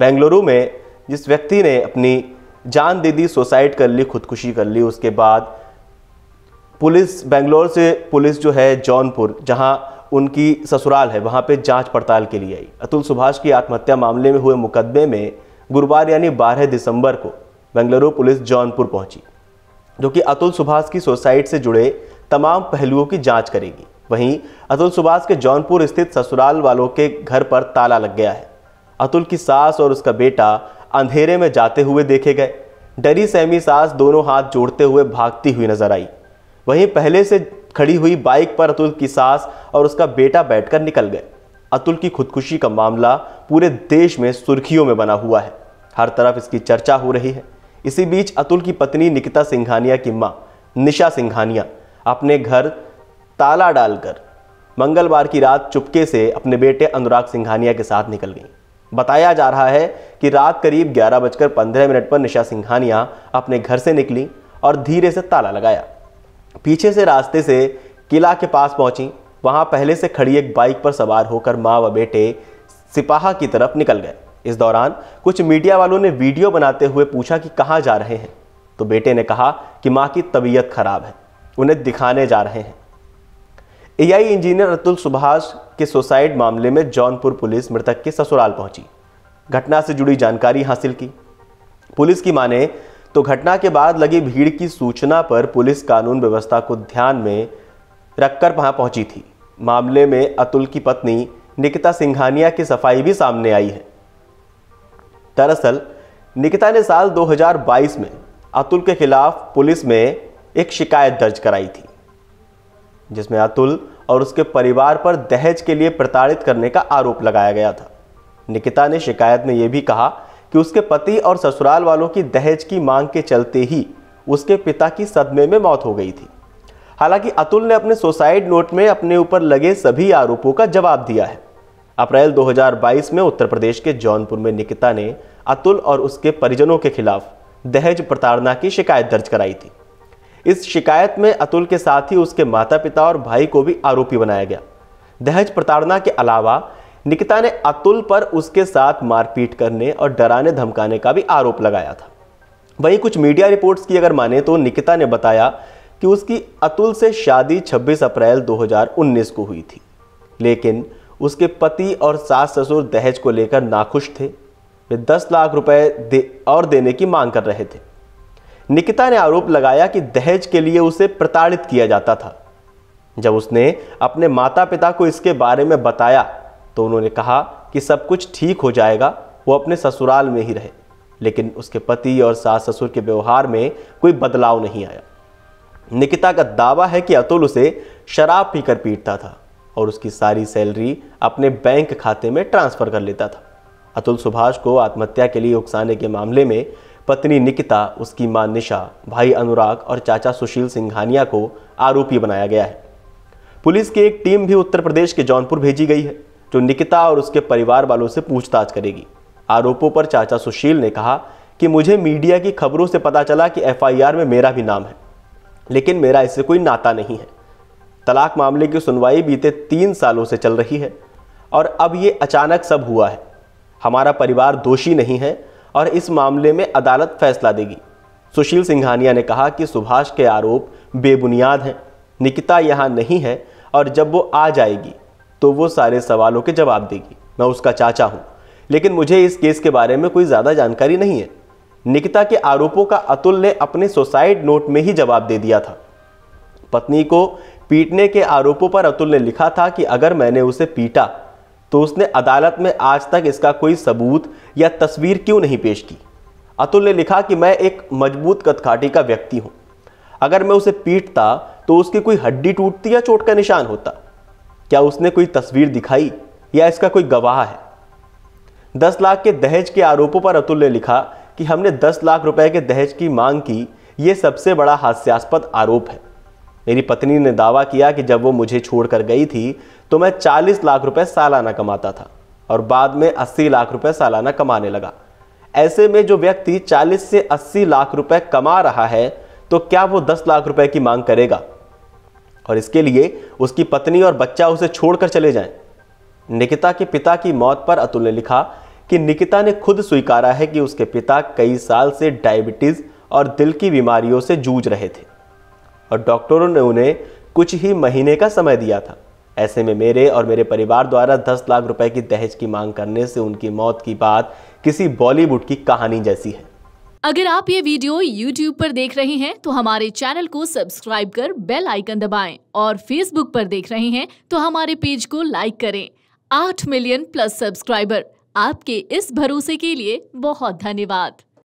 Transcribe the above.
बेंगलुरु में जिस व्यक्ति ने अपनी जान दे दी सुसाइड कर ली खुदकुशी कर ली उसके बाद पुलिस बेंगलोर से पुलिस जो है जौनपुर जहां उनकी ससुराल है वहां पे जांच पड़ताल के लिए आई अतुल सुभाष की आत्महत्या मामले में हुए मुकदमे में गुरुवार यानी 12 दिसंबर को बेंगलुरु पुलिस जौनपुर पहुंची जो कि अतुल सुभाष की सुसाइड से जुड़े तमाम पहलुओं की जांच करेगी वहीं अतुल सुभाष के जौनपुर स्थित ससुराल वालों के घर पर ताला लग गया है अतुल की सास और उसका बेटा अंधेरे में जाते हुए देखे गए डरी सहमी सास दोनों हाथ जोड़ते हुए भागती हुई नजर आई वहीं पहले से खड़ी हुई बाइक पर अतुल की सास और उसका बेटा बैठकर निकल गए अतुल की खुदकुशी का मामला पूरे देश में सुर्खियों में बना हुआ है हर तरफ इसकी चर्चा हो रही है इसी बीच अतुल की पत्नी निकिता सिंघानिया की माँ निशा सिंघानिया अपने घर ताला डालकर मंगलवार की रात चुपके से अपने बेटे अनुराग सिंघानिया के साथ निकल गई बताया जा रहा है कि रात करीब ग्यारह बजकर पंद्रह मिनट पर निशा सिंघानिया अपने घर से निकली और धीरे से ताला लगाया पीछे से रास्ते से किला के पास पहुंची वहां पहले से खड़ी एक बाइक पर सवार होकर माँ व बेटे सिपाहा की तरफ निकल गए इस दौरान कुछ मीडिया वालों ने वीडियो बनाते हुए पूछा कि कहाँ जा रहे हैं तो बेटे ने कहा कि माँ की तबीयत खराब है उन्हें दिखाने जा रहे हैं एआई इंजीनियर अतुल सुभाष के सुसाइड मामले में जौनपुर पुलिस मृतक के ससुराल पहुंची घटना से जुड़ी जानकारी हासिल की पुलिस की माने तो घटना के बाद लगी भीड़ की सूचना पर पुलिस कानून व्यवस्था को ध्यान में रखकर वहां पहुंची थी मामले में अतुल की पत्नी निकिता सिंघानिया की सफाई भी सामने आई है दरअसल निकिता ने साल 2022 में अतुल के खिलाफ पुलिस में एक शिकायत दर्ज कराई थी जिसमें अतुल और उसके परिवार पर दहेज के लिए प्रताड़ित करने का आरोप लगाया गया था निकिता ने शिकायत में यह भी कहा कि उसके पति और ससुराल वालों की दहेज की मांग के चलते ही उसके पिता की सदमे में मौत हो गई थी हालांकि अतुल ने अपने सुसाइड नोट में अपने ऊपर लगे सभी आरोपों का जवाब दिया है अप्रैल 2022 में उत्तर प्रदेश के जौनपुर में निकिता ने अतुल और उसके परिजनों के खिलाफ दहेज प्रताड़ना की शिकायत दर्ज कराई थी इस शिकायत में अतुल के साथ ही उसके माता पिता और भाई को भी आरोपी बनाया गया दहेज प्रताड़ना के अलावा निकिता ने अतुल पर उसके साथ मारपीट करने और डराने धमकाने का भी आरोप लगाया था वहीं कुछ मीडिया रिपोर्ट्स की अगर माने तो निकिता ने बताया कि उसकी अतुल से शादी 26 अप्रैल 2019 को हुई थी लेकिन उसके पति और सास ससुर दहेज को लेकर नाखुश थे वे 10 लाख रुपए दे और देने की मांग कर रहे थे निकिता ने आरोप लगाया कि दहेज के लिए उसे प्रताड़ित किया जाता था जब उसने अपने माता पिता को इसके बारे में बताया तो उन्होंने कहा कि सब कुछ ठीक हो जाएगा वो अपने ससुराल में ही रहे लेकिन उसके पति और सास ससुर के व्यवहार में कोई बदलाव नहीं आया निकिता का दावा है कि अतुल उसे शराब पीकर पीटता था और उसकी सारी सैलरी अपने बैंक खाते में ट्रांसफ़र कर लेता था अतुल सुभाष को आत्महत्या के लिए उकसाने के मामले में पत्नी निकिता उसकी मां निशा भाई अनुराग और चाचा सुशील सिंघानिया को आरोपी बनाया गया है पुलिस की एक टीम भी उत्तर प्रदेश के जौनपुर भेजी गई है जो निकिता और उसके परिवार वालों से पूछताछ करेगी आरोपों पर चाचा सुशील ने कहा कि मुझे मीडिया की खबरों से पता चला कि एफआईआर में मेरा भी नाम है लेकिन मेरा इससे कोई नाता नहीं है तलाक मामले की सुनवाई बीते तीन सालों से चल रही है और अब ये अचानक सब हुआ है हमारा परिवार दोषी नहीं है और इस मामले में अदालत फैसला देगी सुशील सिंघानिया ने कहा कि सुभाष के आरोप बेबुनियाद हैं निकिता यहाँ नहीं है और जब वो आ जाएगी तो वो सारे सवालों के जवाब देगी मैं उसका चाचा हूँ लेकिन मुझे इस केस के बारे में कोई ज़्यादा जानकारी नहीं है निकिता के आरोपों का अतुल ने अपने सुसाइड नोट में ही जवाब दे दिया था पत्नी को पीटने के आरोपों पर अतुल ने लिखा था कि अगर मैंने उसे पीटा तो उसने अदालत में आज तक इसका कोई सबूत या तस्वीर क्यों नहीं पेश की अतुल ने लिखा कि मैं एक मजबूत कदकाठी का व्यक्ति हूं अगर मैं उसे पीटता तो उसकी कोई हड्डी टूटती या चोट का निशान होता क्या उसने कोई तस्वीर दिखाई या इसका कोई गवाह है दस लाख के दहेज के आरोपों पर अतुल ने लिखा कि हमने दस लाख रुपए के दहेज की मांग की यह सबसे बड़ा हास्यास्पद आरोप है मेरी पत्नी ने दावा किया कि जब वो मुझे छोड़कर गई थी तो मैं 40 लाख रुपए सालाना कमाता था और बाद में 80 लाख रुपए सालाना कमाने लगा ऐसे में जो व्यक्ति 40 से 80 लाख रुपए कमा रहा है तो क्या वो 10 लाख रुपए की मांग करेगा और इसके लिए उसकी पत्नी और बच्चा उसे छोड़कर चले जाएं निकिता के पिता की मौत पर अतुल ने लिखा कि निकिता ने खुद स्वीकारा है कि उसके पिता कई साल से डायबिटीज़ और दिल की बीमारियों से जूझ रहे थे और डॉक्टरों ने उन्हें कुछ ही महीने का समय दिया था ऐसे में मेरे और मेरे परिवार द्वारा दस लाख रुपए की दहेज की मांग करने से उनकी मौत की बात किसी बॉलीवुड की कहानी जैसी है अगर आप ये वीडियो YouTube पर देख रहे हैं तो हमारे चैनल को सब्सक्राइब कर बेल आइकन दबाएं और Facebook पर देख रहे हैं तो हमारे पेज को लाइक करें आठ मिलियन प्लस सब्सक्राइबर आपके इस भरोसे के लिए बहुत धन्यवाद